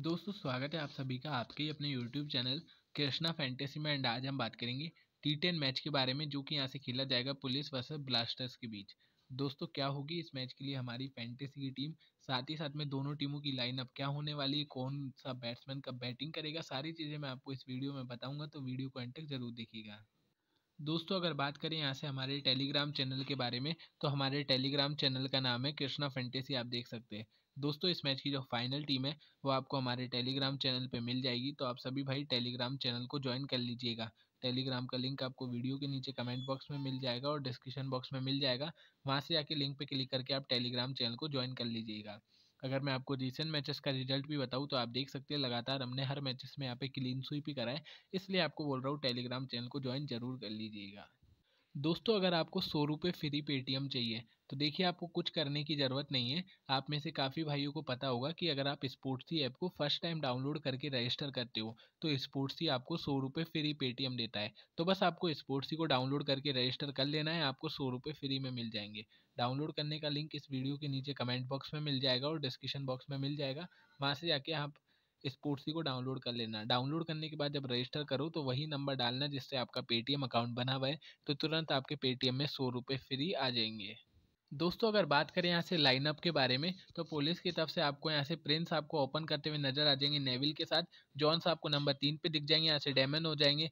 दोस्तों स्वागत है आप सभी का आपके ही अपने यूट्यूब चैनल कृष्णा फैंटेसी में एंड आज हम बात करेंगे टी टेन मैच के बारे में जो कि यहाँ से खेला जाएगा पुलिस वर्सेस ब्लास्टर्स के बीच दोस्तों क्या होगी इस मैच के लिए हमारी फैंटेसी की टीम साथ ही साथ में दोनों टीमों की लाइनअप क्या होने वाली है कौन सा बैट्समैन कब बैटिंग करेगा सारी चीज़ें मैं आपको इस वीडियो में बताऊँगा तो वीडियो को अंत जरूर देखिएगा दोस्तों अगर बात करें यहाँ से हमारे टेलीग्राम चैनल के बारे में तो हमारे टेलीग्राम चैनल का नाम है कृष्णा फैंटेसी आप देख सकते हैं दोस्तों इस मैच की जो फाइनल टीम है वो आपको हमारे टेलीग्राम चैनल पे मिल जाएगी तो आप सभी भाई टेलीग्राम चैनल को ज्वाइन कर लीजिएगा टेलीग्राम का लिंक आपको वीडियो के नीचे कमेंट बॉक्स में मिल जाएगा और डिस्क्रिप्शन बॉक्स में मिल जाएगा वहाँ से जाके लिंक पे क्लिक करके आप टेलीग्राम चैनल को ज्वाइन कर लीजिएगा अगर मैं आपको रिसेंट मैचेस का रिजल्ट भी बताऊँ तो आप देख सकते हैं लगातार हमने हर मैचेस में यहाँ पे क्लीन स्वीप ही कराए इसलिए आपको बोल रहा हूँ टेलीग्राम चैनल को ज्वाइन जरूर कर लीजिएगा दोस्तों अगर आपको सौ रुपये फ्री पेटीएम चाहिए तो देखिए आपको कुछ करने की ज़रूरत नहीं है आप में से काफ़ी भाइयों को पता होगा कि अगर आप स्पोर्ट्सी ऐप को फर्स्ट टाइम डाउनलोड करके रजिस्टर करते हो तो स्पोर्ट्सी आपको सौ रुपये फ्री पेटीएम देता है तो बस आपको स्पोर्ट्सी को डाउनलोड करके रजिस्टर कर लेना है आपको सौ रुपये फ्री में मिल जाएंगे डाउनलोड करने का लिंक इस वीडियो के नीचे कमेंट बॉक्स में मिल जाएगा और डिस्क्रिप्शन बॉक्स में मिल जाएगा वहाँ से जाके आप इस को डाउनलोड कर लेना डाउनलोड करने के बाद जब रजिस्टर करो तो वही नंबर डालना जिससे आपका पेटीएम अकाउंट बना हुआ है तो तुरंत आपके पेटीएम में सौ रुपये फ्री आ जाएंगे दोस्तों अगर बात करें यहाँ से लाइनअप के बारे में तो पुलिस की तरफ से आपको यहाँ से प्रिंस आपको ओपन करते हुए नजर आ जाएंगे नेविल के साथ जॉन्स आपको नंबर तीन पे दिख जाएंगे यहाँ से डेमन हो जाएंगे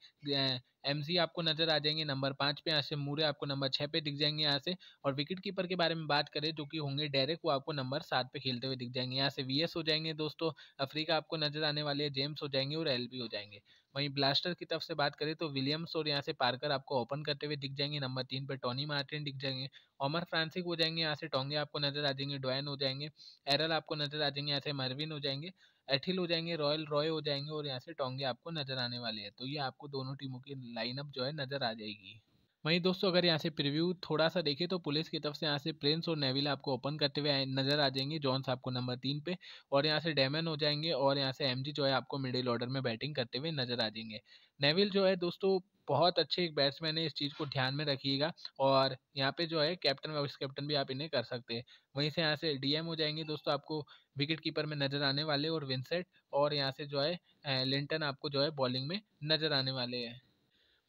एम सी आपको नजर आ जाएंगे नंबर पाँच पे यहाँ से मूरे आपको नंबर छः पे दिख जाएंगे यहाँ से और विकेट कीपर के बारे में बात करें जो कि होंगे डायरेक्ट वो आपको नंबर सात पे खेलते हुए दिख जाएंगे यहाँ से वी हो जाएंगे दोस्तों अफ्रीका आपको नजर आने वाले जेम्स हो जाएंगे और एल हो जाएंगे वहीं ब्लास्टर की तरफ से बात करें तो विलियम्स और यहाँ से पार्कर आपको ओपन करते हुए दिख जाएंगे नंबर तीन पर टॉनी मार्टिन दिख जाएंगे ओमर फ्रांसिक हो जाएंगे यहाँ से टोंगे आपको नजर आ जाएंगे डोयन हो जाएंगे एरल आपको नजर आ जाएंगे यहाँ से मरविन हो जाएंगे एथिल हो जाएंगे रॉयल रॉय हो जाएंगे और यहाँ से टोंगे आपको नजर आने वाले हैं तो ये आपको दोनों टीमों की लाइनअप जो है नजर आ जाएगी वहीं दोस्तों अगर यहाँ से प्रीव्यू थोड़ा सा देखें तो पुलिस की तरफ से यहाँ से प्रिंस और नेविल आपको ओपन करते हुए नजर आ जाएंगे जॉन्स आपको नंबर तीन पे और यहाँ से डेमन हो जाएंगे और यहाँ से एमजी जो है आपको मिडिल ऑर्डर में बैटिंग करते हुए नजर आ जाएंगे नेविल जो है दोस्तों बहुत अच्छे एक बैट्समैन है इस चीज़ को ध्यान में रखिएगा और यहाँ पे जो है कैप्टन वाइस कैप्टन भी आप इन्हें कर सकते हैं वहीं से यहाँ से डीएम हो जाएंगे दोस्तों आपको विकेट कीपर में नज़र आने वाले और विंसेट और यहाँ से जो है लिंटन आपको जो है बॉलिंग में नज़र आने वाले हैं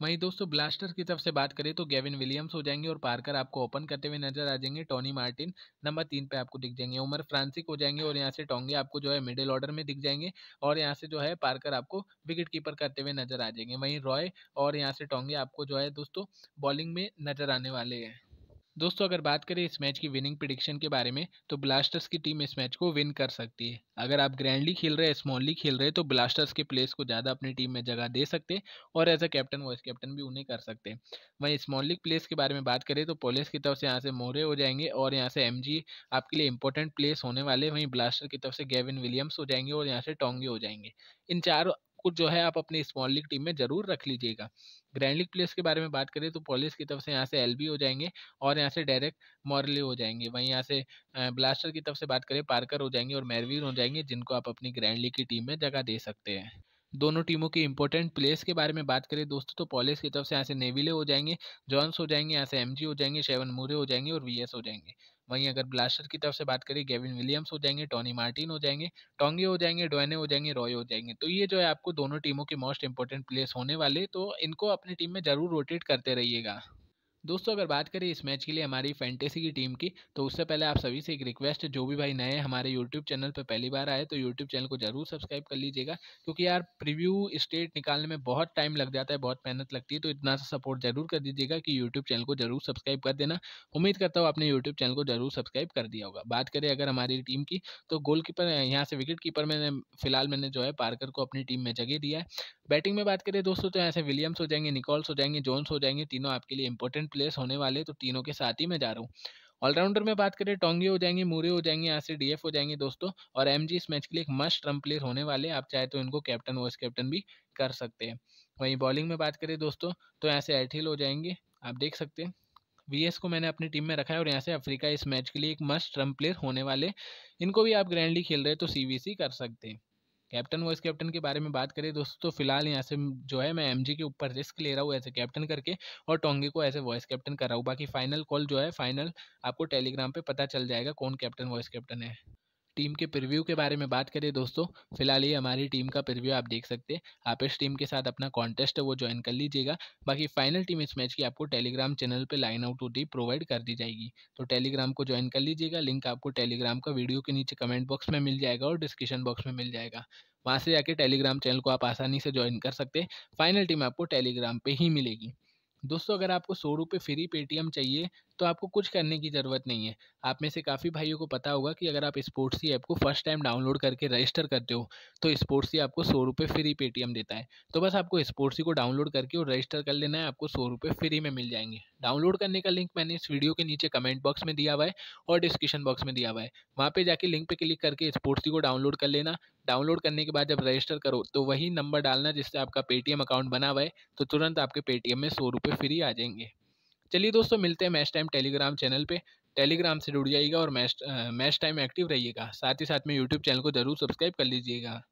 वहीं दोस्तों ब्लास्टर्स की तरफ से बात करें तो गेविन विलियम्स हो जाएंगे और पार्कर आपको ओपन करते हुए नजर आ जाएंगे टॉनी मार्टिन नंबर तीन पे आपको दिख जाएंगे उमर फ्रांसिक हो जाएंगे और यहाँ से टोंगे आपको जो है मिडिल ऑर्डर में दिख जाएंगे और यहाँ से जो है पार्कर आपको विकेट कीपर करते हुए नजर आ जाएंगे वहीं रॉय और यहाँ से टोंगे आपको जो है दोस्तों बॉलिंग में नजर आने वाले हैं दोस्तों अगर बात करें इस मैच की विनिंग प्रिडिक्शन के बारे में तो ब्लास्टर्स की टीम इस मैच को विन कर सकती है अगर आप ग्रैंडली खेल रहे हैं स्मॉलली खेल रहे हैं तो ब्लास्टर्स के प्लेस को ज़्यादा अपनी टीम में जगह दे सकते हैं और as a captain vice captain भी उन्हें कर सकते हैं वहीं स्मॉलिक प्लेस के बारे में बात करें तो पोलिस की तरफ से यहाँ से मोरे हो जाएंगे और यहाँ से एम आपके लिए इंपॉर्टेंट प्लेस होने वाले वहीं ब्लास्टर की तरफ से गेविन विलियम्स हो जाएंगे और यहाँ से टोंगे हो जाएंगे इन चार कुछ जो है आप अपने स्मॉल लीग टीम में जरूर रख लीजिएगा ग्रैंड लीग प्लेयर्स के बारे में बात करें तो पॉलिस की तरफ से यहाँ से एल हो जाएंगे और यहाँ से डायरेक्ट मॉरले हो जाएंगे वहीं यहाँ से ब्लास्टर की तरफ से बात करें पार्कर हो जाएंगे और मैरवीर हो जाएंगे जिनको आप अपनी ग्रैंड लीग की टीम में जगह दे सकते हैं दोनों टीमों के इंपॉर्टेंट प्लेयर्स के बारे में बात करें दोस्तों तो पॉलिस की तरफ से यहाँ से नेविले हो जाएंगे जॉन्स हो जाएंगे यहाँ से एमजी हो जाएंगे शेवन मूरे हो जाएंगे और वीएस हो जाएंगे वहीं अगर ब्लास्टर की तरफ से बात करें गेविन विलियम्स हो जाएंगे टॉनी मार्टिन हो जाएंगे टोंगे हो जाएंगे डोने हो जाएंगे रॉय हो जाएंगे तो ये जो है आपको दोनों टीमों के मोस्ट इंपॉर्टेंट प्लेयर्स होने वाले तो इनको अपनी टीम में ज़रूर रोटेट करते रहिएगा दोस्तों अगर बात करें इस मैच के लिए हमारी फैंटेसी की टीम की तो उससे पहले आप सभी से एक रिक्वेस्ट जो भी भाई नए हमारे यूट्यूब चैनल पर पहली बार आए तो यूट्यूब चैनल को जरूर सब्सक्राइब कर लीजिएगा क्योंकि यार प्रीव्यू स्टेट निकालने में बहुत टाइम लग जाता है बहुत मेहनत लगती है तो इतना सा सपोर्ट जरूर कर दीजिएगा कि यूट्यूब चैनल को जरूर सब्सक्राइब कर देना उम्मीद करता हूँ आपने यूट्यूब चैनल को जरूर सब्सक्राइब कर दिया होगा बात करें अगर हमारी टीम की तो गोलकीपर यहाँ से विकेट कीपर मैंने फिलहाल मैंने जो है पार्कर को अपनी टीम में जगह दिया है बैटिंग में बात करें दोस्तों तो यहाँ से विलियम्स हो जाएंगे निकॉल्स हो जाएंगे जोन्स हो जाएंगे तीनों आपके लिए इंपॉर्टेंट प्लेस होने वाले तो तीनों के साथ ही मैं जा रहा हूँ ऑलराउंडर में बात करें टोंगे हो जाएंगे मूरे हो जाएंगे यहाँ से डीएफ हो जाएंगे दोस्तों और एमजी इस मैच के लिए एक मस्ट ट्रम्प प्लेयर होने वाले आप चाहे तो इनको कैप्टन वाइस कैप्टन भी कर सकते हैं वहीं बॉलिंग में बात करें दोस्तों तो यहाँ से एथिल हो जाएंगे आप देख सकते हैं वीएस को मैंने अपनी टीम में रखा है और यहाँ से अफ्रीका इस मैच के लिए एक मस्ट ट्रम्प प्लेयर होने वाले इनको भी आप ग्रैंडली खेल रहे तो सी कर सकते हैं कैप्टन वाइस कैप्टन के बारे में बात करें दोस्तों फिलहाल यहाँ से जो है मैं एम के ऊपर रिस्क ले रहा हूँ ऐसे कैप्टन करके और टोंगे को ऐसे वॉइस कैप्टन कर रहा हूँ बाकी फाइनल कॉल जो है फाइनल आपको टेलीग्राम पर पता चल जाएगा कौन कैप्टन वॉइस कैप्टन है टीम के प्रिव्यू के बारे में बात करें दोस्तों फिलहाल ये हमारी टीम का प्रिव्यू आप देख सकते हैं आप इस टीम के साथ अपना कॉन्टेस्ट है वो ज्वाइन कर लीजिएगा बाकी फाइनल टीम इस मैच की आपको टेलीग्राम चैनल पर लाइन आउट होती प्रोवाइड कर दी जाएगी तो टेलीग्राम को ज्वाइन कर लीजिएगा लिंक आपको टेलीग्राम का वीडियो के नीचे कमेंट बॉक्स में मिल जाएगा और डिस्क्रिप्शन बॉक्स में मिल जाएगा वहाँ से जाके टेलीग्राम चैनल को आप आसानी से ज्वाइन कर सकते हैं फाइनल टीम आपको टेलीग्राम पे ही मिलेगी दोस्तों अगर आपको सौ रुपये फ्री पेटीएम चाहिए तो आपको कुछ करने की ज़रूरत नहीं है आप में से काफ़ी भाइयों को पता होगा कि अगर आप स्पोर्ट्सी ऐप को फर्स्ट टाइम डाउनलोड करके रजिस्टर करते हो तो स्पोर्ट्स आपको सौ रुपये फ्री पेटीएम देता है तो बस आपको स्पोर्ट्स को डाउनलोड करके और रजिस्टर कर लेना है आपको सौ रुपये फ्री में मिल जाएंगे डाउनलोड करने का लिंक मैंने इस वीडियो के नीचे कमेंट बॉक्स में दिया हुआ है और डिस्क्रिप्शन बॉक्स में दिया हुआ है वहाँ पर जाके लिंक पर क्लिक करके स्पोर्ट्सी को डाउनलोड कर लेना डाउनलोड करने के बाद जब रजिस्टर करो तो वही नंबर डालना जिससे आपका पेटीएम अकाउंट बना हुआ है तो तुरंत आपके पेटीएम में सौ रुपये पर फ्री आ जाएंगे चलिए दोस्तों मिलते हैं मैच टाइम टेलीग्राम चैनल पे टेलीग्राम से जुड़ जाइएगा और मैच मैच टाइम एक्टिव रहिएगा साथ ही साथ में यूट्यूब चैनल को ज़रूर सब्सक्राइब कर लीजिएगा